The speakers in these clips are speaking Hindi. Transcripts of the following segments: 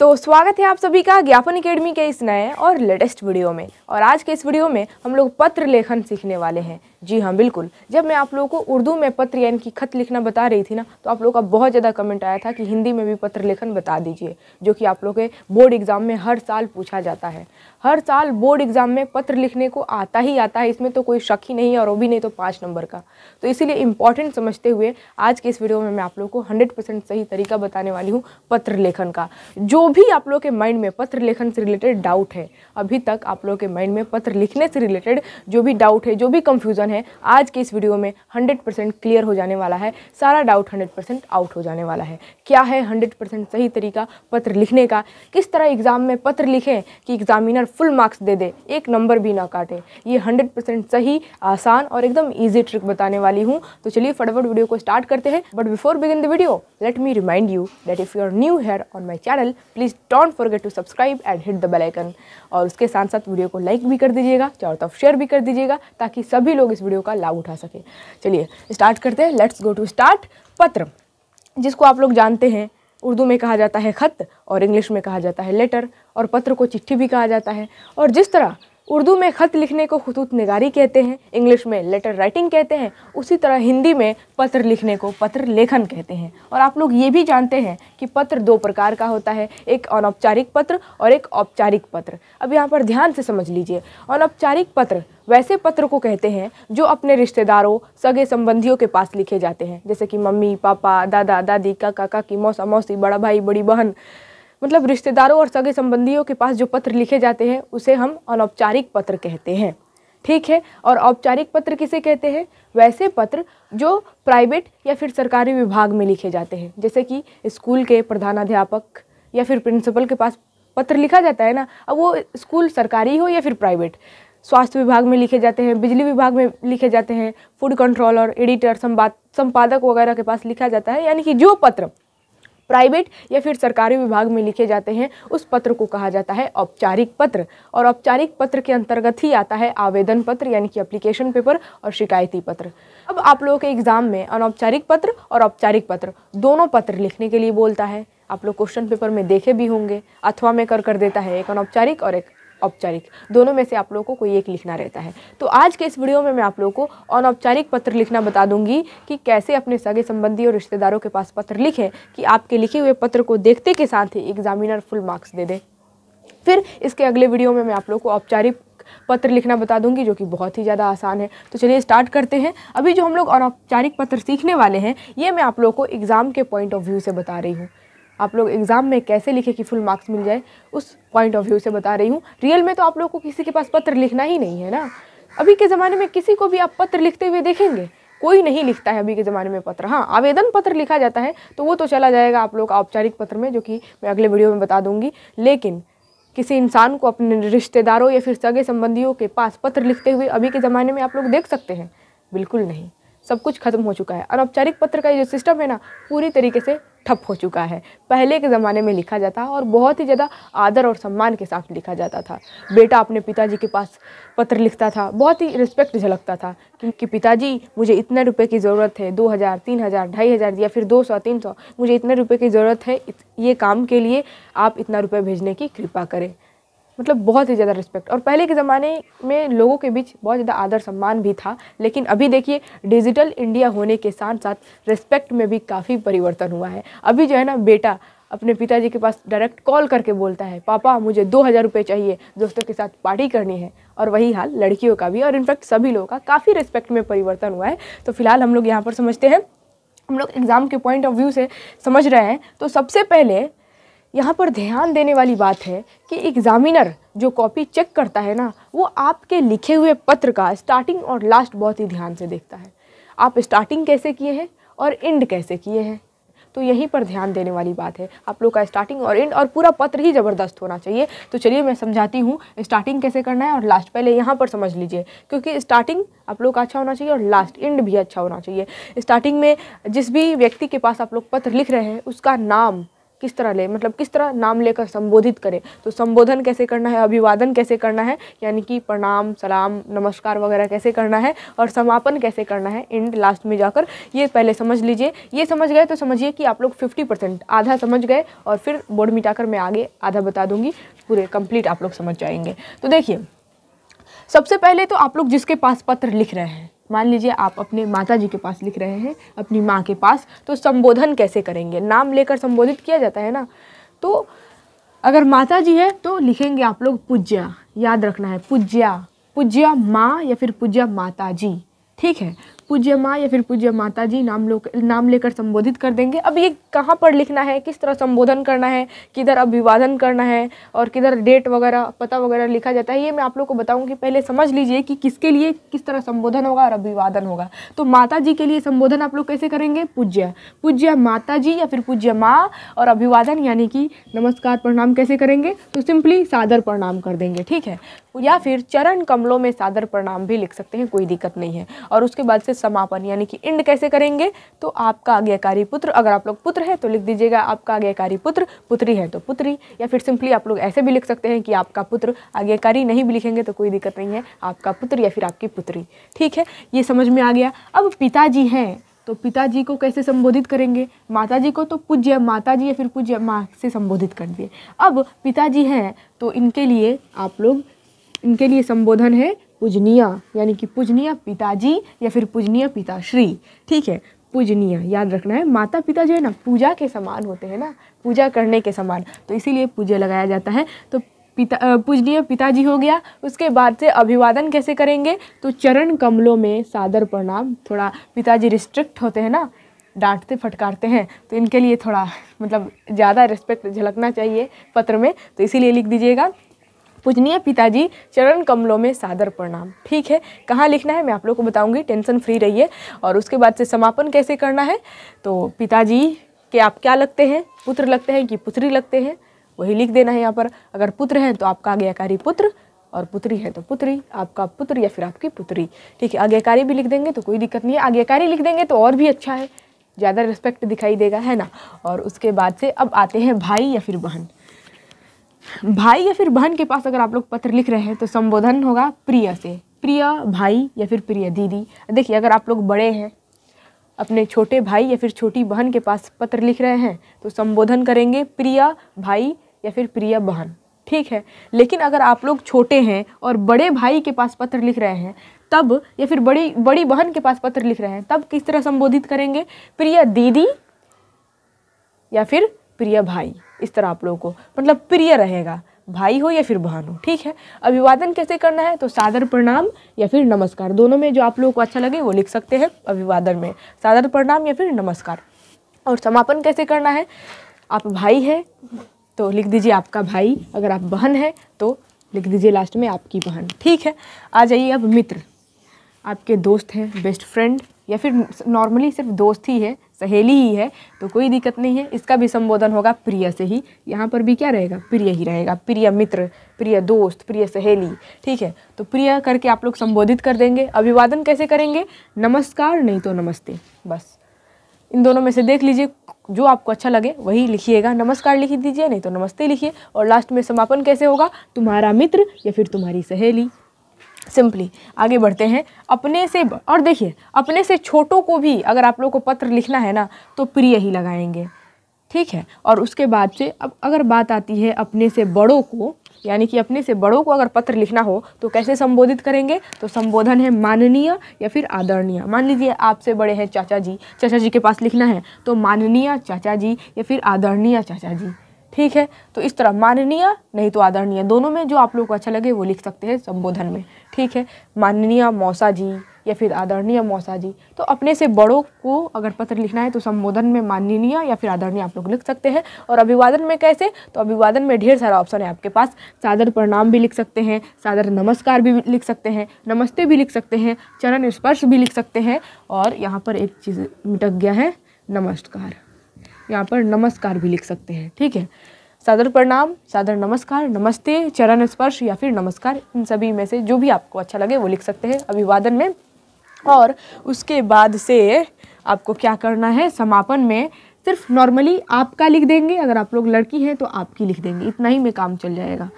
तो स्वागत है आप सभी का ज्ञापन एकेडमी के इस नए और लेटेस्ट वीडियो में और आज के इस वीडियो में हम लोग पत्र लेखन सीखने वाले हैं जी हाँ बिल्कुल जब मैं आप लोगों को उर्दू में पत्र यानी कि खत लिखना बता रही थी ना तो आप लोगों का बहुत ज़्यादा कमेंट आया था कि हिंदी में भी पत्र लेखन बता दीजिए जो कि आप लोग के बोर्ड एग्ज़ाम में हर साल पूछा जाता है हर साल बोर्ड एग्ज़ाम में पत्र लिखने को आता ही आता है इसमें तो कोई शक ही नहीं है और वो भी नहीं तो पाँच नंबर का तो इसीलिए इंपॉर्टेंट समझते हुए आज के इस वीडियो में मैं आप लोग को हंड्रेड सही तरीका बताने वाली हूँ पत्र लेखन का जो भी आप लोग के माइंड में पत्र लेखन से रिलेटेड डाउट है अभी तक आप लोग के माइंड में पत्र लिखने से रिलेटेड जो भी डाउट है जो भी कन्फ्यूज़न क्वेश्चन है आज के इस वीडियो में 100% क्लियर हो जाने वाला है सारा डाउट 100% आउट हो जाने वाला है क्या है 100% सही तरीका पत्र लिखने का किस तरह एग्ज़ाम में पत्र लिखें कि एग्ज़ामिनर फुल मार्क्स दे दे एक नंबर भी ना काटे ये 100% सही आसान और एकदम ईजी ट्रिक बताने वाली हूँ तो चलिए फटाफट वीडियो को स्टार्ट करते हैं but before begin the video let me remind you that if you are new here on my channel please don't forget to subscribe and hit the bell icon और उसके साथ साथ वीडियो को लाइक भी कर दीजिएगा चारों तरफ शेयर भी कर दीजिएगा ताकि सभी लोग इस वीडियो का लाभ उठा सके चलिए स्टार्ट करते हैं लेट्स गो टू स्टार्ट पत्र जिसको आप लोग जानते हैं उर्दू में कहा जाता है ख़त और इंग्लिश में कहा जाता है लेटर और पत्र को चिट्ठी भी कहा जाता है और जिस तरह उर्दू में ख़त लिखने को खतूत निगारी कहते हैं इंग्लिश में लेटर राइटिंग कहते हैं उसी तरह हिंदी में पत्र लिखने को पत्र लेखन कहते हैं और आप लोग ये भी जानते हैं कि पत्र दो प्रकार का होता है एक अनौपचारिक पत्र और एक औपचारिक पत्र अब यहाँ पर ध्यान से समझ लीजिए अनौपचारिक पत्र वैसे पत्र को कहते हैं जो अपने रिश्तेदारों सगे संबंधियों के पास लिखे जाते हैं जैसे कि मम्मी पापा दादा दादी काका काकी मौसा मौसी बड़ा भाई बड़ी बहन मतलब रिश्तेदारों और सगे संबंधियों के पास जो पत्र लिखे जाते हैं उसे हम अनौपचारिक पत्र कहते हैं ठीक है और औपचारिक पत्र किसे कहते हैं वैसे पत्र जो प्राइवेट या फिर सरकारी विभाग में लिखे जाते हैं जैसे कि स्कूल के प्रधानाध्यापक या फिर प्रिंसिपल के पास पत्र लिखा जाता है ना अब वो स्कूल सरकारी हो या फिर प्राइवेट स्वास्थ्य विभाग में लिखे जाते हैं बिजली विभाग में लिखे जाते हैं फूड कंट्रोलर एडिटर संवाद संपादक वगैरह के पास लिखा जाता है यानी कि जो पत्र प्राइवेट या फिर सरकारी विभाग में लिखे जाते हैं उस पत्र को कहा जाता है औपचारिक पत्र और औपचारिक पत्र के अंतर्गत ही आता है आवेदन पत्र यानी कि अप्लीकेशन पेपर और शिकायती पत्र अब आप लोगों के एग्ज़ाम में अनौपचारिक पत्र और औपचारिक पत्र दोनों पत्र लिखने के लिए बोलता है आप लोग क्वेश्चन पेपर में देखे भी होंगे अथवा में कर कर देता है एक अनौपचारिक और एक औपचारिक दोनों में से आप लोगों को कोई एक लिखना रहता है तो आज के इस वीडियो में मैं आप लोगों को अनौपचारिक पत्र लिखना बता दूंगी कि कैसे अपने सगे संबंधी और रिश्तेदारों के पास पत्र लिखें कि आपके लिखे हुए पत्र को देखते के साथ ही एग्जामिनर फुल मार्क्स दे दें फिर इसके अगले वीडियो में मैं आप लोग को औपचारिक पत्र लिखना बता दूंगी जो कि बहुत ही ज़्यादा आसान है तो चलिए स्टार्ट करते हैं अभी जो हम लोग अनौपचारिक पत्र सीखने वाले हैं ये मैं आप लोग को एग्ज़ाम के पॉइंट ऑफ व्यू से बता रही हूँ आप लोग एग्ज़ाम में कैसे लिखे कि फुल मार्क्स मिल जाए उस पॉइंट ऑफ व्यू से बता रही हूँ रियल में तो आप लोग को किसी के पास पत्र लिखना ही नहीं है ना अभी के ज़माने में किसी को भी आप पत्र लिखते हुए देखेंगे कोई नहीं लिखता है अभी के ज़माने में पत्र हाँ आवेदन पत्र लिखा जाता है तो वो तो चला जाएगा आप लोग औपचारिक पत्र में जो कि मैं अगले वीडियो में बता दूंगी लेकिन किसी इंसान को अपने रिश्तेदारों या फिर सगे संबंधियों के पास पत्र लिखते हुए अभी के ज़माने में आप लोग देख सकते हैं बिल्कुल नहीं सब कुछ खत्म हो चुका है अनौपचारिक पत्र का ये जो सिस्टम है ना पूरी तरीके से ठप हो चुका है पहले के ज़माने में लिखा जाता और बहुत ही ज़्यादा आदर और सम्मान के साथ लिखा जाता था बेटा अपने पिताजी के पास पत्र लिखता था बहुत ही रिस्पेक्ट झलकता था क्योंकि पिताजी मुझे इतने रुपए की ज़रूरत है दो हज़ार तीन हज़ार ढाई हज़ार या फिर दो सौ तीन सौ मुझे इतने रुपये की ज़रूरत है ये काम के लिए आप इतना रुपये भेजने की कृपा करें मतलब बहुत ही ज़्यादा रिस्पेक्ट और पहले के ज़माने में लोगों के बीच बहुत ज़्यादा आदर सम्मान भी था लेकिन अभी देखिए डिजिटल इंडिया होने के साथ साथ रिस्पेक्ट में भी काफ़ी परिवर्तन हुआ है अभी जो है ना बेटा अपने पिताजी के पास डायरेक्ट कॉल करके बोलता है पापा मुझे दो हज़ार रुपये चाहिए दोस्तों के साथ पार्टी करनी है और वही हाल लड़कियों का भी और इनफैक्ट सभी लोगों का काफ़ी रिस्पेक्ट में परिवर्तन हुआ है तो फिलहाल हम लोग यहाँ पर समझते हैं हम लोग एग्ज़ाम के पॉइंट ऑफ व्यू से समझ रहे हैं तो सबसे पहले यहाँ पर ध्यान देने वाली बात है कि एग्ज़ामिनर जो कॉपी चेक करता है ना वो आपके लिखे हुए पत्र का स्टार्टिंग और लास्ट बहुत ही ध्यान से देखता है आप स्टार्टिंग कैसे किए हैं और एंड कैसे किए हैं तो यहीं पर ध्यान देने वाली बात है आप लोग का स्टार्टिंग और एंड और पूरा पत्र ही ज़बरदस्त होना चाहिए तो चलिए मैं समझाती हूँ स्टार्टिंग कैसे करना है और लास्ट पहले यहाँ पर समझ लीजिए क्योंकि स्टार्टिंग आप लोग का अच्छा होना चाहिए और लास्ट एंड भी अच्छा होना चाहिए स्टार्टिंग में जिस भी व्यक्ति के पास आप लोग पत्र लिख रहे हैं उसका नाम किस तरह ले मतलब किस तरह नाम लेकर संबोधित करें तो संबोधन कैसे करना है अभिवादन कैसे करना है यानी कि प्रणाम सलाम नमस्कार वगैरह कैसे करना है और समापन कैसे करना है एंड लास्ट में जाकर ये पहले समझ लीजिए ये समझ गए तो समझिए कि आप लोग फिफ्टी परसेंट आधा समझ गए और फिर बोर्ड मिटाकर मैं आगे आधा बता दूंगी पूरे कंप्लीट आप लोग समझ जाएंगे तो देखिए सबसे पहले तो आप लोग जिसके पास पत्र लिख रहे हैं मान लीजिए आप अपने माता जी के पास लिख रहे हैं अपनी माँ के पास तो संबोधन कैसे करेंगे नाम लेकर संबोधित किया जाता है ना तो अगर माता जी है तो लिखेंगे आप लोग पूज्या याद रखना है पूज्या पूज्या माँ या फिर पूज्या माता जी ठीक है पूज्य माँ या फिर पूज्य माता जी नाम लो नाम लेकर संबोधित कर देंगे अब ये कहाँ पर लिखना है किस तरह संबोधन करना है किधर अभिवादन करना है और किधर डेट वगैरह पता वगैरह लिखा जाता है ये मैं आप लोग को बताऊँगी पहले समझ लीजिए कि किसके लिए किस तरह संबोधन होगा और अभिवादन होगा तो माता जी के लिए संबोधन आप लोग कैसे करेंगे पूज्य पूज्य माता जी या फिर पूज्य माँ और अभिवादन यानी कि नमस्कार प्रणाम कैसे करेंगे तो सिंपली सादर प्रणाम कर देंगे ठीक है या फिर चरण कमलों में सादर प्रणाम भी लिख सकते हैं कोई दिक्कत नहीं है और उसके बाद से समापन यानी कि इंड कैसे करेंगे तो आपका आज्ञाकारी पुत्र अगर आप लोग पुत्र है तो लिख दीजिएगा आपका आज्ञाकारी पुत्र पुत्री है तो पुत्री या फिर सिंपली आप लोग ऐसे भी लिख सकते हैं कि आपका पुत्र आज्ञाकारी नहीं भी लिखेंगे तो कोई दिक्कत नहीं है आपका पुत्र या फिर आपकी पुत्री ठीक है ये समझ में आ गया अब पिताजी हैं तो पिताजी को कैसे संबोधित करेंगे माताजी को तो पूज्य माताजी या फिर पूज्य माँ से संबोधित कर दिए अब पिताजी हैं तो इनके लिए आप लोग इनके लिए संबोधन है पूजनीय यानी कि पूजनीय पिताजी या फिर पूजनीय पिताश्री ठीक है पूजनीय याद रखना है माता पिता जो है ना पूजा के समान होते हैं ना पूजा करने के समान तो इसीलिए पूजा लगाया जाता है तो पिता पूजनीय पिताजी हो गया उसके बाद से अभिवादन कैसे करेंगे तो चरण कमलों में सादर प्रणाम थोड़ा पिताजी रिस्ट्रिक्ट होते हैं ना डांटते फटकारते हैं तो इनके लिए थोड़ा मतलब ज़्यादा रिस्पेक्ट झलकना चाहिए पत्र में तो इसीलिए लिख दीजिएगा पूजनीय पिताजी चरण कमलों में सादर प्रणाम ठीक है कहाँ लिखना है मैं आप लोग को बताऊँगी टेंशन फ्री रहिए और उसके बाद से समापन कैसे करना है तो पिताजी के आप क्या लगते हैं पुत्र लगते हैं कि पुत्री लगते हैं वही लिख देना है यहाँ पर अगर पुत्र हैं तो आपका आज्ञाकारी पुत्र और पुत्री है तो पुत्री आपका पुत्र या फिर आपकी पुत्री ठीक है आज्ञाकारी भी लिख देंगे तो कोई दिक्कत नहीं है आज्ञाकारी लिख देंगे तो और भी अच्छा है ज़्यादा रिस्पेक्ट दिखाई देगा है ना और उसके बाद से अब आते हैं भाई या फिर बहन भाई या फिर बहन के पास अगर आप लोग पत्र लिख रहे हैं तो संबोधन होगा प्रिय से प्रिय भाई या फिर प्रिय दीदी देखिए अगर आप लोग बड़े हैं अपने छोटे भाई या फिर छोटी बहन के पास पत्र लिख रहे हैं तो संबोधन करेंगे प्रिय भाई या फिर प्रिय बहन ठीक है लेकिन अगर आप लोग छोटे हैं और बड़े भाई के पास पत्र लिख रहे हैं तब या फिर बड़ी बड़ी बहन के पास पत्र लिख रहे हैं तब किस तरह संबोधित करेंगे प्रिय दीदी या फिर प्रिय भाई इस तरह आप लोगों को मतलब प्रिय रहेगा भाई हो या फिर बहन हो ठीक है अभिवादन कैसे करना है तो सादर प्रणाम या फिर नमस्कार दोनों में जो आप लोगों को अच्छा लगे वो लिख सकते हैं अभिवादन में सादर प्रणाम या फिर नमस्कार और समापन कैसे करना है आप भाई हैं तो लिख दीजिए आपका भाई अगर आप बहन हैं तो लिख दीजिए लास्ट में आपकी बहन ठीक है आ जाइए अब मित्र आपके दोस्त हैं बेस्ट फ्रेंड या फिर नॉर्मली सिर्फ दोस्त ही है सहेली ही है तो कोई दिक्कत नहीं है इसका भी संबोधन होगा प्रिय से ही यहाँ पर भी क्या रहेगा प्रिय ही रहेगा प्रिय मित्र प्रिय दोस्त प्रिय सहेली ठीक है तो प्रिय करके आप लोग संबोधित कर देंगे अभिवादन कैसे करेंगे नमस्कार नहीं तो नमस्ते बस इन दोनों में से देख लीजिए जो आपको अच्छा लगे वही लिखिएगा नमस्कार लिख दीजिए नहीं तो नमस्ते लिखिए और लास्ट में समापन कैसे होगा तुम्हारा मित्र या फिर तुम्हारी सहेली सिंपली आगे बढ़ते हैं अपने से और देखिए अपने से छोटों को भी अगर आप लोग को पत्र लिखना है ना तो प्रिय ही लगाएंगे ठीक है और उसके बाद से अब अगर बात आती है अपने से बड़ों को यानी कि अपने से बड़ों को अगर पत्र लिखना हो तो कैसे संबोधित करेंगे तो संबोधन है माननीय या फिर आदरणीय मान लीजिए आपसे बड़े हैं चाचा जी चाचा जी के पास लिखना है तो माननीय चाचा जी या फिर आदरणीय चाचा जी ठीक है तो इस तरह माननीय नहीं तो आदरणीय दोनों में जो आप लोग को अच्छा लगे वो लिख सकते हैं संबोधन में ठीक है माननीय मौसा जी या फिर आदरणीय मौसा जी तो अपने से बड़ों को अगर पत्र लिखना है तो संबोधन में माननीय या फिर आदरणीय आप लोग लिख सकते हैं और अभिवादन में कैसे तो अभिवादन में ढेर सारा ऑप्शन है आपके पास सादर प्रणाम भी लिख सकते हैं सादर नमस्कार भी लिख सकते हैं नमस्ते भी लिख सकते हैं चरण स्पर्श भी लिख सकते हैं और यहाँ पर एक चीज़ मिटक गया है नमस्कार यहाँ पर नमस्कार भी लिख सकते हैं ठीक है सादर प्रणाम सादर नमस्कार नमस्ते चरण स्पर्श या फिर नमस्कार इन सभी में से जो भी आपको अच्छा लगे वो लिख सकते हैं अभिवादन में और उसके बाद से आपको क्या करना है समापन में सिर्फ नॉर्मली आपका लिख देंगे अगर आप लोग लड़की हैं तो आपकी लिख देंगे इतना ही में काम चल जाएगा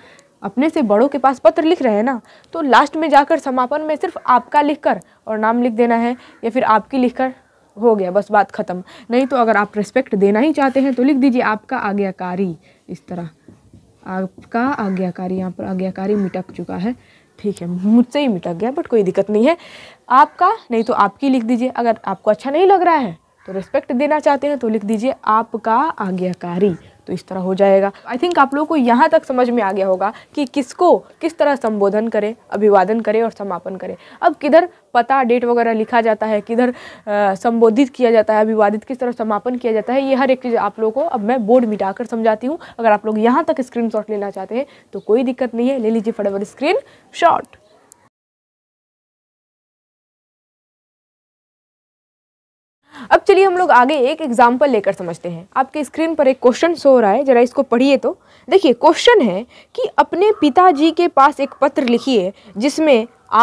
अपने से बड़ों के पास पत्र लिख रहे हैं ना तो लास्ट में जाकर समापन में सिर्फ आपका लिखकर और नाम लिख देना है या फिर आपकी लिखकर हो गया बस बात ख़त्म नहीं तो अगर आप रिस्पेक्ट देना ही चाहते हैं तो लिख दीजिए आपका आज्ञाकारी इस तरह आपका आज्ञाकारी यहाँ पर आज्ञाकारी मिटक चुका है ठीक है मुझसे ही मिटक गया बट कोई दिक्कत नहीं है आपका नहीं तो आपकी लिख दीजिए अगर आपको अच्छा नहीं लग रहा है तो रिस्पेक्ट देना चाहते हैं तो लिख दीजिए आपका आज्ञाकारी तो इस तरह हो जाएगा आई थिंक आप लोगों को यहाँ तक समझ में आ गया होगा कि किसको किस तरह संबोधन करें अभिवादन करें और समापन करें अब किधर पता डेट वगैरह लिखा जाता है किधर संबोधित किया जाता है अभिवादित किस तरह समापन किया जाता है ये हर एक चीज़ आप लोगों को अब मैं बोर्ड मिटा कर समझाती हूँ अगर आप लोग यहाँ तक स्क्रीन लेना चाहते हैं तो कोई दिक्कत नहीं है ले लीजिए फटाफट स्क्रीन शॉट अब चलिए हम लोग आगे एक एग्जाम्पल लेकर समझते हैं आपके स्क्रीन पर एक क्वेश्चन शो हो रहा है जरा इसको पढ़िए तो देखिए क्वेश्चन है कि अपने पिताजी के पास एक पत्र लिखिए जिसमें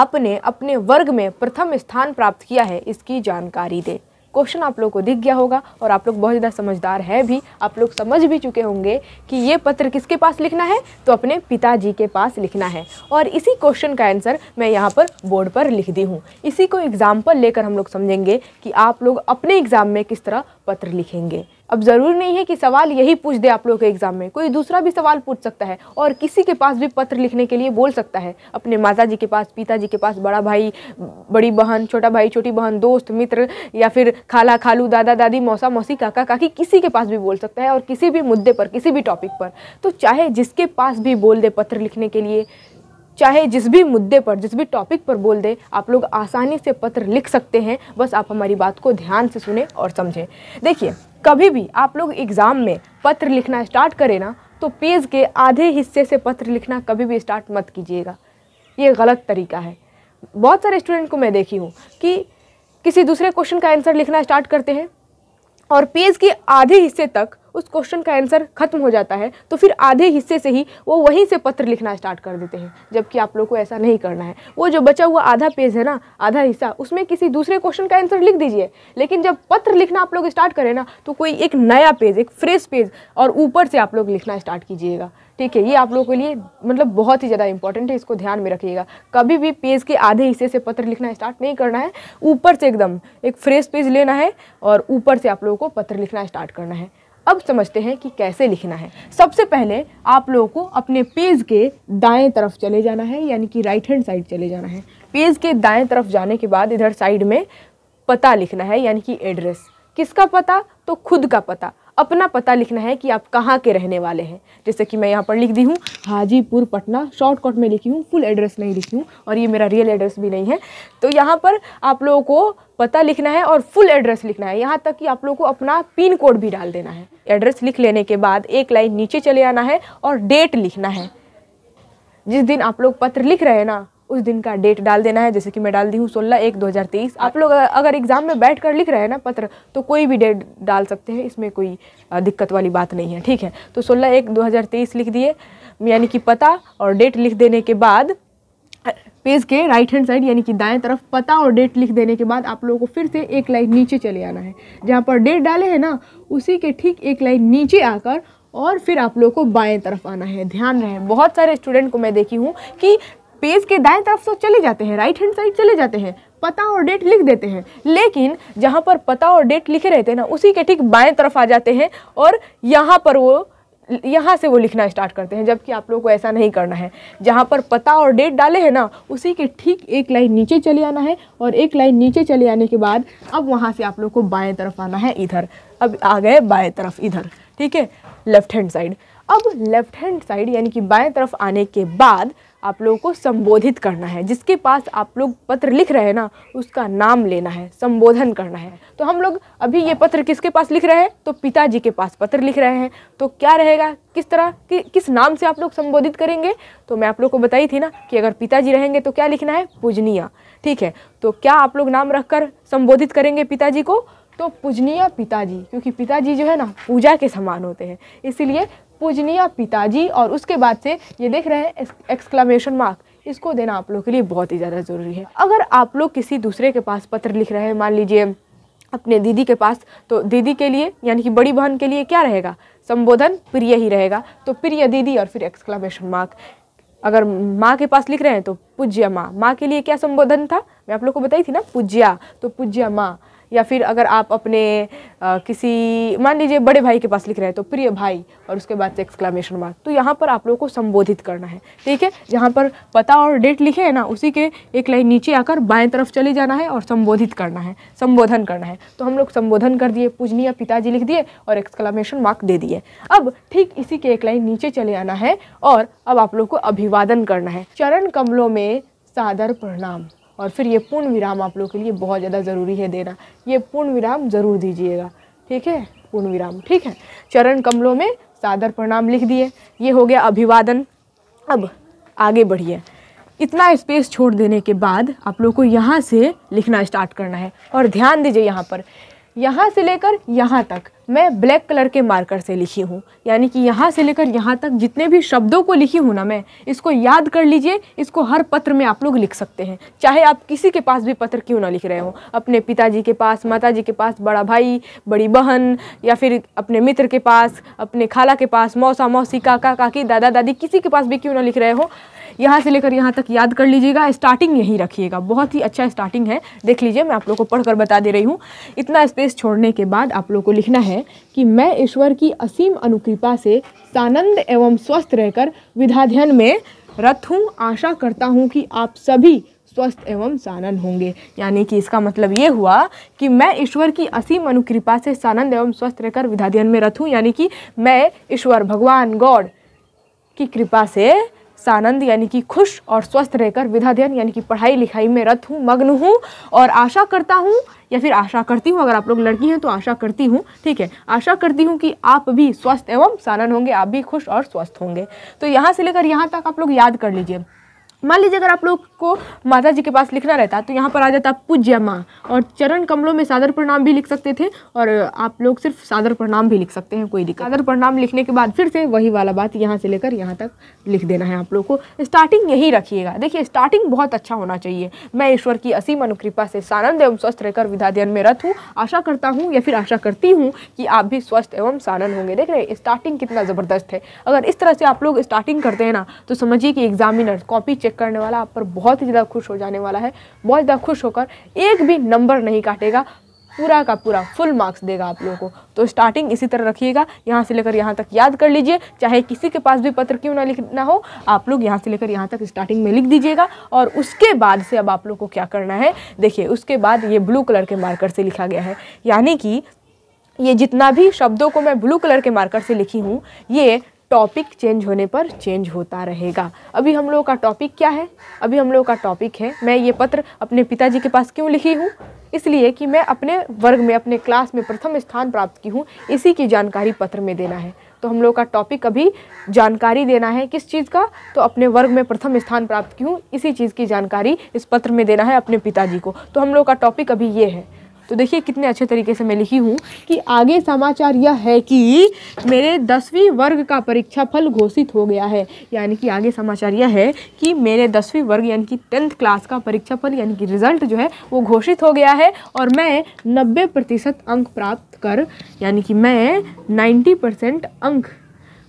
आपने अपने वर्ग में प्रथम स्थान प्राप्त किया है इसकी जानकारी दें क्वेश्चन आप लोग को दिख गया होगा और आप लोग बहुत ज़्यादा समझदार है भी आप लोग समझ भी चुके होंगे कि ये पत्र किसके पास लिखना है तो अपने पिताजी के पास लिखना है और इसी क्वेश्चन का आंसर मैं यहाँ पर बोर्ड पर लिख दी हूँ इसी को एग्ज़ाम्पल लेकर हम लोग समझेंगे कि आप लोग अपने एग्ज़ाम में किस तरह पत्र लिखेंगे अब ज़रूरी नहीं है कि सवाल यही पूछ दे आप लोग के एग्ज़ाम में कोई दूसरा भी सवाल पूछ सकता है और किसी के पास भी पत्र लिखने के लिए बोल सकता है अपने माता जी के पास पिताजी के पास बड़ा भाई बड़ी बहन छोटा भाई छोटी बहन दोस्त मित्र या फिर खाला खालू दादा दादी मौसा मौसी काका काकी किसी के पास भी बोल सकता है और किसी भी मुद्दे पर किसी भी टॉपिक पर तो चाहे जिसके पास भी बोल दे पत्र लिखने के लिए चाहे जिस भी मुद्दे पर जिस भी टॉपिक पर बोल दे आप लोग आसानी से पत्र लिख सकते हैं बस आप हमारी बात को ध्यान से सुने और समझें देखिए कभी भी आप लोग एग्ज़ाम में पत्र लिखना स्टार्ट करें ना तो पेज के आधे हिस्से से पत्र लिखना कभी भी स्टार्ट मत कीजिएगा ये गलत तरीका है बहुत सारे स्टूडेंट को मैं देखी हूँ कि किसी दूसरे क्वेश्चन का आंसर लिखना स्टार्ट करते हैं और पेज के आधे हिस्से तक उस क्वेश्चन का आंसर खत्म हो जाता है तो फिर आधे हिस्से से ही वो वहीं से पत्र लिखना स्टार्ट कर देते हैं जबकि आप लोग को ऐसा नहीं करना है वो जो बचा हुआ आधा पेज है ना आधा हिस्सा उसमें किसी दूसरे क्वेश्चन का आंसर लिख दीजिए लेकिन जब पत्र लिखना आप लोग स्टार्ट करें ना तो कोई एक नया पेज एक फ्रेश पेज और ऊपर से आप लोग लिखना स्टार्ट कीजिएगा ठीक है ये आप लोगों के लिए मतलब बहुत ही ज़्यादा इंपॉर्टेंट है इसको ध्यान में रखिएगा कभी भी पेज के आधे हिस्से से पत्र लिखना स्टार्ट नहीं करना है ऊपर से एकदम एक फ्रेश पेज लेना है और ऊपर से आप लोगों को पत्र लिखना स्टार्ट करना है अब समझते हैं कि कैसे लिखना है सबसे पहले आप लोगों को अपने पेज के दाएं तरफ चले जाना है यानी कि राइट हैंड साइड चले जाना है पेज के दाएं तरफ जाने के बाद इधर साइड में पता लिखना है यानी कि एड्रेस किसका पता तो खुद का पता अपना पता लिखना है कि आप कहाँ के रहने वाले हैं जैसे कि मैं यहाँ पर लिख दी हूँ हाजीपुर पटना शॉर्टकट में लिखी हूँ फुल एड्रेस नहीं लिखी हूँ और ये मेरा रियल एड्रेस भी नहीं है तो यहाँ पर आप लोगों को पता लिखना है और फुल एड्रेस लिखना है यहाँ तक कि आप लोगों को अपना पिन कोड भी डाल देना है एड्रेस लिख लेने के बाद एक लाइन नीचे चले आना है और डेट लिखना है जिस दिन आप लोग पत्र लिख रहे हैं ना उस दिन का डेट डाल देना है जैसे कि मैं डाल दी हूँ सोलह एक दो हज़ार तेईस आप लोग अगर एग्ज़ाम में बैठ कर लिख रहे हैं ना पत्र तो कोई भी डेट डाल सकते हैं इसमें कोई दिक्कत वाली बात नहीं है ठीक है तो सोलह एक दो हज़ार तेईस लिख दिए यानी कि पता और डेट लिख देने के बाद पेज के राइट हैंड साइड यानी कि दाएं तरफ पता और डेट लिख देने के बाद आप लोगों को फिर से एक लाइन नीचे चले आना है जहाँ पर डेट डाले हैं ना उसी के ठीक एक लाइन नीचे आकर और फिर आप लोगों को बाएं तरफ आना है ध्यान रहे बहुत सारे स्टूडेंट को मैं देखी हूँ कि पेज के दाएं तरफ से चले जाते हैं राइट हैंड साइड चले जाते हैं पता और डेट लिख देते हैं लेकिन जहाँ पर पता और डेट लिखे रहते हैं ना उसी के ठीक बाएं तरफ आ जाते हैं और यहाँ पर वो यहाँ से वो लिखना स्टार्ट करते हैं जबकि आप लोगों को ऐसा नहीं करना है जहाँ पर पता और डेट डाले हैं ना उसी के ठीक एक लाइन नीचे चले आना है और एक लाइन नीचे चले आने के बाद अब वहाँ से आप लोग को बाएँ तरफ आना है इधर अब आ गए बाएँ तरफ इधर ठीक है लेफ्ट हैंड साइड अब लेफ्ट हैंड साइड यानी कि बाएं तरफ आने के बाद आप लोगों को संबोधित करना है जिसके पास आप लोग पत्र लिख रहे हैं ना उसका नाम लेना है संबोधन करना है तो हम लोग अभी ये पत्र किसके पास लिख रहे हैं तो पिताजी के पास पत्र लिख रहे हैं तो क्या रहेगा किस तरह कि, किस नाम से आप लोग संबोधित करेंगे तो मैं आप लोग को बताई थी ना कि अगर पिताजी रहेंगे तो क्या लिखना है पूजनिया ठीक है तो क्या आप लोग नाम रखकर संबोधित करेंगे पिताजी को तो पूजनीय पिताजी क्योंकि पिताजी जो है ना पूजा के समान होते हैं इसीलिए पूजनीय पिताजी और उसके बाद से ये देख रहे हैं एक्सक्लामेशन मार्क इसको देना आप लोग के लिए बहुत ही ज़्यादा ज़रूरी है अगर आप लोग किसी दूसरे के पास पत्र लिख रहे हैं मान लीजिए अपने दीदी के पास तो दीदी के लिए यानी कि बड़ी बहन के लिए क्या रहेगा संबोधन प्रिय ही रहेगा तो प्रिय दीदी और फिर एक्सक्लामेशन मार्क अगर माँ के पास लिख रहे हैं तो पूज्य माँ माँ के लिए क्या संबोधन था मैं आप लोग को बताई थी ना पूज्या तो पूज्य माँ या फिर अगर आप अपने आ, किसी मान लीजिए बड़े भाई के पास लिख रहे हैं तो प्रिय भाई और उसके बाद से एक्सक्लामेशन मार्क तो यहाँ पर आप लोगों को संबोधित करना है ठीक है जहाँ पर पता और डेट लिखे हैं ना उसी के एक लाइन नीचे आकर बाएँ तरफ चले जाना है और संबोधित करना है संबोधन करना है तो हम लोग संबोधन कर दिए पूजनीय पिताजी लिख दिए और एक्सक्लामेशन मार्क दे दिए अब ठीक इसी के एक लाइन नीचे चले आना है और अब आप लोग को अभिवादन करना है चरण कमलों में सादर प्रणाम और फिर ये पूर्ण विराम आप लोग के लिए बहुत ज़्यादा ज़रूरी है देना ये पूर्ण विराम ज़रूर दीजिएगा ठीक है पूर्ण विराम ठीक है चरण कमलों में सादर प्रणाम लिख दिए ये हो गया अभिवादन अब आगे बढ़िए इतना स्पेस छोड़ देने के बाद आप लोग को यहाँ से लिखना स्टार्ट करना है और ध्यान दीजिए यहाँ पर यहाँ से लेकर यहाँ तक मैं ब्लैक कलर के मार्कर से लिखी हूँ यानी कि यहाँ से लेकर यहाँ तक जितने भी शब्दों को लिखी हूँ ना मैं इसको याद कर लीजिए इसको हर पत्र में आप लोग लिख सकते हैं चाहे आप किसी के पास भी पत्र क्यों ना लिख रहे हो अपने पिताजी के पास माता के पास बड़ा भाई बड़ी बहन या फिर अपने मित्र के पास अपने खाला के पास मौसा मौसी काका काकी दादा दादी किसी के पास भी क्यों ना लिख रहे हो यहाँ से लेकर यहाँ तक याद कर लीजिएगा स्टार्टिंग यहीं रखिएगा बहुत ही अच्छा स्टार्टिंग है देख लीजिए मैं आप लोग को पढ़कर बता दे रही हूँ इतना स्पेस छोड़ने के बाद आप लोग को लिखना है कि मैं ईश्वर की असीम अनुकृपा से सानंद एवं स्वस्थ रहकर विधाध्यन में रथ हूँ आशा करता हूँ कि आप सभी स्वस्थ एवं सानंद होंगे यानी कि इसका मतलब ये हुआ कि मैं ईश्वर की असीम अनुकृपा से सानंद एवं स्वस्थ रहकर विधाध्यन में रथ हूँ यानी कि मैं ईश्वर भगवान गॉड की कृपा से सानंद यानी कि खुश और स्वस्थ रहकर विधाध्ययन यानी कि पढ़ाई लिखाई में रत हूँ मग्न हूँ और आशा करता हूँ या फिर आशा करती हूँ अगर आप लोग लड़की हैं तो आशा करती हूँ ठीक है आशा करती हूँ कि आप भी स्वस्थ एवं सानंद होंगे आप भी खुश और स्वस्थ होंगे तो यहाँ से लेकर यहाँ तक आप लोग याद कर लीजिए मान लीजिए अगर आप लोग को माता जी के पास लिखना रहता तो यहाँ पर आ जाता पूज्य माँ और चरण कमलों में सादर प्रणाम भी लिख सकते थे और आप लोग सिर्फ सादर प्रणाम भी लिख सकते हैं कोई दिक्कत सादर प्रणाम लिखने के बाद फिर से वही वाला बात यहाँ से लेकर यहाँ तक लिख देना है आप लोग को स्टार्टिंग यही रखिएगा देखिए स्टार्टिंग बहुत अच्छा होना चाहिए मैं ईश्वर की असीम अनुकृपा से सानंद एवं स्वस्थ रहकर विधाध्यन में रथ हूँ आशा करता हूँ या फिर आशा करती हूँ कि आप भी स्वस्थ एवं सानंद होंगे देख रहे स्टार्टिंग कितना ज़बरदस्त है अगर इस तरह से आप लोग स्टार्टिंग करते हैं ना तो समझिए कि एग्जामिनर कॉपी चेक करने वाला आप पर बहुत ही ज़्यादा खुश हो जाने वाला है बहुत ज़्यादा खुश होकर एक भी नंबर नहीं काटेगा पूरा का पूरा फुल मार्क्स देगा आप लोगों को तो स्टार्टिंग इसी तरह रखिएगा यहाँ से लेकर यहाँ तक याद कर लीजिए चाहे किसी के पास भी पत्र क्यों ना लिखना हो आप लोग यहाँ से लेकर यहाँ तक स्टार्टिंग में लिख दीजिएगा और उसके बाद से अब आप लोग को क्या करना है देखिए उसके बाद ये ब्लू कलर के मार्कर से लिखा गया है यानी कि ये जितना भी शब्दों को मैं ब्लू कलर के मार्कर से लिखी हूँ ये टॉपिक चेंज होने पर चेंज होता रहेगा अभी हम लोगों का टॉपिक क्या है अभी हम लोगों का टॉपिक है मैं ये पत्र अपने पिताजी के पास क्यों लिखी हूँ इसलिए कि मैं अपने वर्ग में अपने क्लास में प्रथम स्थान प्राप्त की हूँ इसी की जानकारी पत्र में देना है तो हम लोगों का टॉपिक अभी जानकारी देना है किस चीज़ का तो अपने वर्ग में प्रथम स्थान प्राप्त की हूँ इसी चीज़ की जानकारी इस पत्र में देना है अपने पिताजी को तो हम लोगों का टॉपिक अभी ये है तो देखिए कितने अच्छे तरीके से मैं लिखी हूँ कि आगे समाचार यह है कि मेरे दसवीं वर्ग का परीक्षा फल घोषित हो गया है यानी कि आगे समाचार यह है कि मेरे दसवीं वर्ग यानी कि टेंथ क्लास का परीक्षा फल यानी कि रिजल्ट जो है वो घोषित हो गया है और मैं नब्बे प्रतिशत अंक प्राप्त कर यानी कि मैं नाइन्टी परसेंट अंक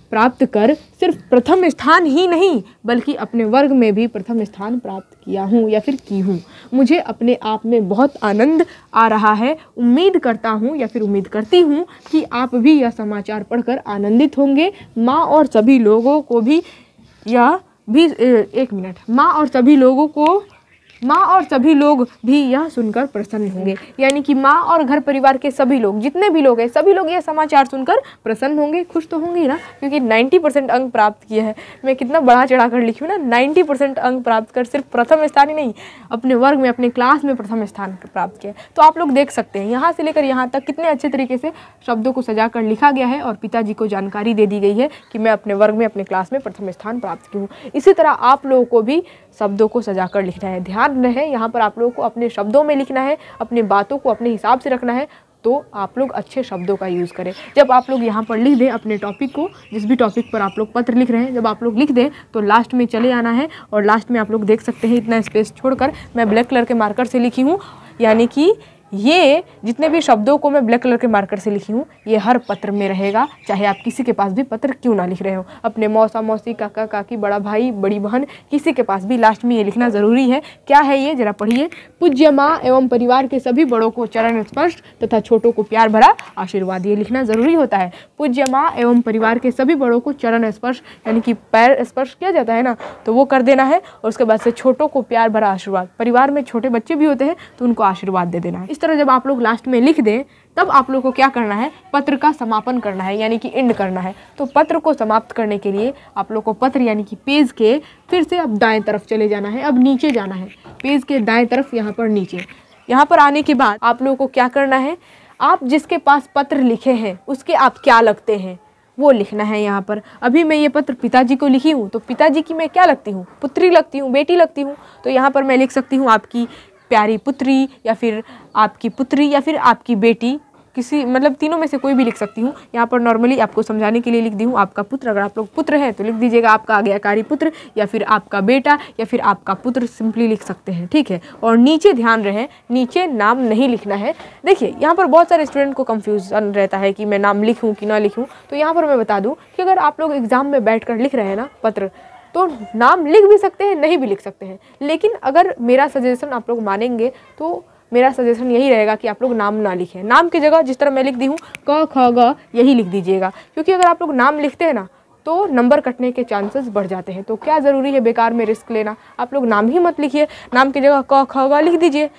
प्राप्त कर सिर्फ प्रथम स्थान ही नहीं बल्कि अपने वर्ग में भी प्रथम स्थान प्राप्त किया हूँ या फिर की हूँ मुझे अपने आप में बहुत आनंद आ रहा है उम्मीद करता हूँ या फिर उम्मीद करती हूँ कि आप भी यह समाचार पढ़कर आनंदित होंगे माँ और सभी लोगों को भी यह भी एक मिनट माँ और सभी लोगों को माँ और सभी लोग भी यह सुनकर प्रसन्न होंगे यानी कि माँ और घर परिवार के सभी लोग जितने भी लोग हैं सभी लोग यह समाचार सुनकर प्रसन्न होंगे खुश तो होंगे ना क्योंकि 90 परसेंट अंक प्राप्त किया है मैं कितना बढ़ा चढ़ा कर लिखी हूँ ना 90 परसेंट अंक प्राप्त कर सिर्फ प्रथम स्थान ही नहीं अपने वर्ग में अपने क्लास में प्रथम स्थान प्राप्त किया तो आप लोग देख सकते हैं यहाँ से लेकर यहाँ तक कितने अच्छे तरीके से शब्दों को सजा कर लिखा गया है और पिताजी को जानकारी दे दी गई है कि मैं अपने वर्ग में अपने क्लास में प्रथम स्थान प्राप्त की हूँ इसी तरह आप लोगों को भी शब्दों को सजाकर लिखना है ध्यान रहे यहाँ पर आप लोगों को अपने शब्दों में लिखना है अपने बातों को अपने हिसाब से रखना है तो आप लोग अच्छे शब्दों का यूज़ करें जब आप लोग यहाँ पर लिख दें अपने टॉपिक को जिस भी टॉपिक पर आप लोग पत्र लिख रहे हैं जब आप लोग लिख दें तो लास्ट में चले आना है और लास्ट में आप लोग देख सकते हैं इतना स्पेस छोड़कर मैं ब्लैक कलर के मार्कर से लिखी हूँ यानी कि ये जितने भी शब्दों को मैं ब्लैक कलर के मार्कर से लिखी हूँ ये हर पत्र में रहेगा चाहे आप किसी के पास भी पत्र क्यों ना लिख रहे हो अपने मौसा मौसी काका काकी बड़ा भाई बड़ी बहन किसी के पास भी लास्ट में ये लिखना ज़रूरी है क्या है ये जरा पढ़िए पूज्य माँ एवं परिवार के सभी बड़ों को चरण स्पर्श तथा छोटों को प्यार भरा आशीर्वाद ये लिखना ज़रूरी होता है पूज्य माँ एवं परिवार के सभी बड़ों को चरण स्पर्श यानी कि पैर स्पर्श किया जाता है ना तो वो कर देना है और उसके बाद से छोटों को प्यार भरा आशीर्वाद परिवार में छोटे बच्चे भी होते हैं तो उनको आशीर्वाद दे देना है तरह जब आप लोग लास्ट में लिख दें तब आप लोग को क्या करना है पत्र का समापन करना है यानी कि एंड करना है तो पत्र को समाप्त करने के लिए आप लोग को पत्र यानी कि पेज के फिर से अब दाएं तरफ चले जाना है अब नीचे जाना है पेज के दाएं तरफ यहाँ पर नीचे यहाँ पर आने के बाद आप लोगों को क्या करना है आप जिसके पास पत्र लिखे हैं उसके आप क्या लगते हैं वो लिखना है यहाँ पर अभी मैं ये पत्र पिताजी को लिखी हूँ तो पिताजी की मैं क्या लगती हूँ पुत्री लगती हूँ बेटी लगती हूँ तो यहाँ पर मैं लिख सकती हूँ आपकी प्यारी पुत्री या फिर आपकी पुत्री या फिर आपकी बेटी किसी मतलब तीनों में से कोई भी लिख सकती हूँ यहाँ पर नॉर्मली आपको समझाने के लिए लिख दी हूँ आपका पुत्र अगर आप लोग पुत्र है तो लिख दीजिएगा आपका आज्ञाकारी पुत्र या फिर आपका बेटा या फिर आपका पुत्र सिंपली लिख सकते हैं ठीक है और नीचे ध्यान रहे नीचे नाम नहीं लिखना है देखिए यहाँ पर बहुत सारे स्टूडेंट को कन्फ्यूज़न रहता है कि मैं नाम लिखूँ कि ना लिखूँ तो यहाँ पर मैं बता दूँ कि अगर आप लोग एग्ज़ाम में बैठ लिख रहे हैं ना पत्र तो नाम लिख भी सकते हैं नहीं भी लिख सकते हैं लेकिन अगर मेरा सजेशन आप लोग मानेंगे तो मेरा सजेशन यही रहेगा कि आप लोग नाम ना लिखें नाम की जगह जिस तरह मैं लिख दी हूँ क ख ग यही लिख दीजिएगा क्योंकि अगर आप लोग नाम लिखते हैं ना तो नंबर कटने के चांसेस बढ़ जाते हैं तो क्या ज़रूरी है बेकार में रिस्क लेना आप लोग नाम ही मत लिखिए नाम की जगह क ख ग लिख दीजिए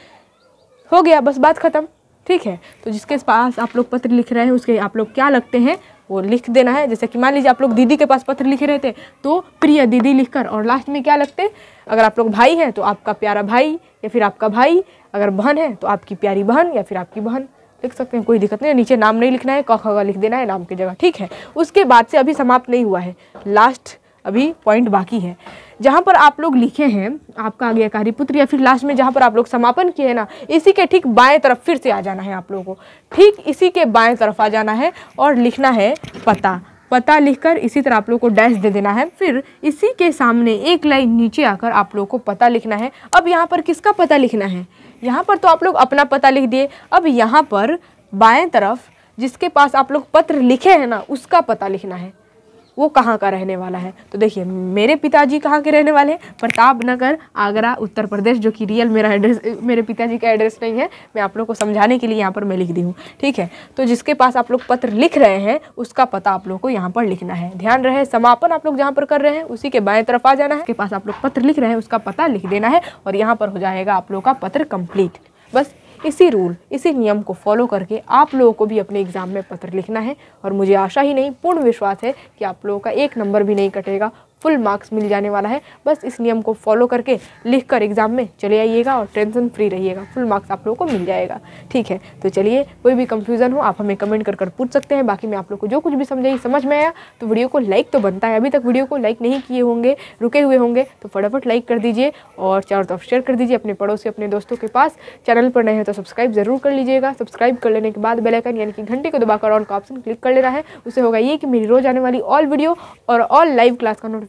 हो गया बस बात ख़त्म ठीक है तो जिसके पास आप लोग पत्र लिख रहे हैं उसके आप लोग क्या लगते हैं वो लिख देना है जैसे कि मान लीजिए आप लोग दीदी के पास पत्र लिखे रहते तो प्रिय दीदी लिखकर और लास्ट में क्या लगते अगर आप लोग भाई हैं तो आपका प्यारा भाई या फिर आपका भाई अगर बहन है तो आपकी प्यारी बहन या फिर आपकी बहन लिख सकते हैं कोई दिक्कत नहीं नीचे नाम नहीं लिखना है कौखा लिख देना है नाम की जगह ठीक है उसके बाद से अभी समाप्त नहीं हुआ है लास्ट अभी पॉइंट बाकी है जहाँ पर आप लोग लिखे हैं आपका आज्ञाकारी पुत्र या फिर लास्ट में जहाँ पर आप लोग समापन किए हैं ना इसी के ठीक बाएं तरफ फिर से आ जाना है आप लोगों को ठीक इसी के बाएं तरफ आ जाना है और लिखना है पता पता लिखकर इसी तरह आप लोग को डैश दे देना है फिर इसी के सामने एक लाइन नीचे आकर आप लोग को पता लिखना है अब यहाँ पर किसका पता लिखना है यहाँ पर तो आप लोग अपना पता लिख दिए अब यहाँ पर बाएँ तरफ जिसके पास आप लोग पत्र लिखे हैं ना उसका पता लिखना है वो कहाँ का रहने वाला है तो देखिए मेरे पिताजी कहाँ के रहने वाले हैं प्रताप नगर आगरा उत्तर प्रदेश जो कि रियल मेरा एड्रेस मेरे पिताजी का एड्रेस नहीं है मैं आप लोग को समझाने के लिए यहाँ पर मैं लिख दी हूँ ठीक है तो जिसके पास आप लोग पत्र लिख रहे हैं उसका पता आप लोग को यहाँ पर लिखना है ध्यान रहे समापन आप लोग जहाँ पर कर रहे हैं उसी के बाएँ तरफ आ जाना है के पास आप लोग पत्र लिख रहे हैं उसका पता लिख देना है और यहाँ पर हो जाएगा आप लोग का पत्र कम्प्लीट बस इसी रूल इसी नियम को फॉलो करके आप लोगों को भी अपने एग्ज़ाम में पत्र लिखना है और मुझे आशा ही नहीं पूर्ण विश्वास है कि आप लोगों का एक नंबर भी नहीं कटेगा फुल मार्क्स मिल जाने वाला है बस इस नियम को फॉलो करके लिख कर एग्ज़ाम में चले आइएगा और टेंशन फ्री रहिएगा फुल मार्क्स आप लोगों को मिल जाएगा ठीक है तो चलिए कोई भी कंफ्यूजन हो आप हमें कमेंट कर कर पूछ सकते हैं बाकी मैं आप लोग को जो कुछ भी समझाई समझ में आया तो वीडियो को लाइक तो बनता है अभी तक वीडियो को लाइक नहीं किए होंगे रुके हुए होंगे तो फटाफट लाइक कर दीजिए और चारों तरफ शेयर कर दीजिए अपने पड़ोसी अपने दोस्तों के पास चैनल पर नए हैं तो सब्सक्राइब ज़रूर कर लीजिएगा सब्सक्राइब कर लेने के बाद बेलाइकन यानी कि घंटे को दबाकर ऑल का ऑप्शन क्लिक कर लेना है उससे होगा ये कि मेरी रोज़ आने वाली ऑल वीडियो और ऑल लाइव क्लास का नोट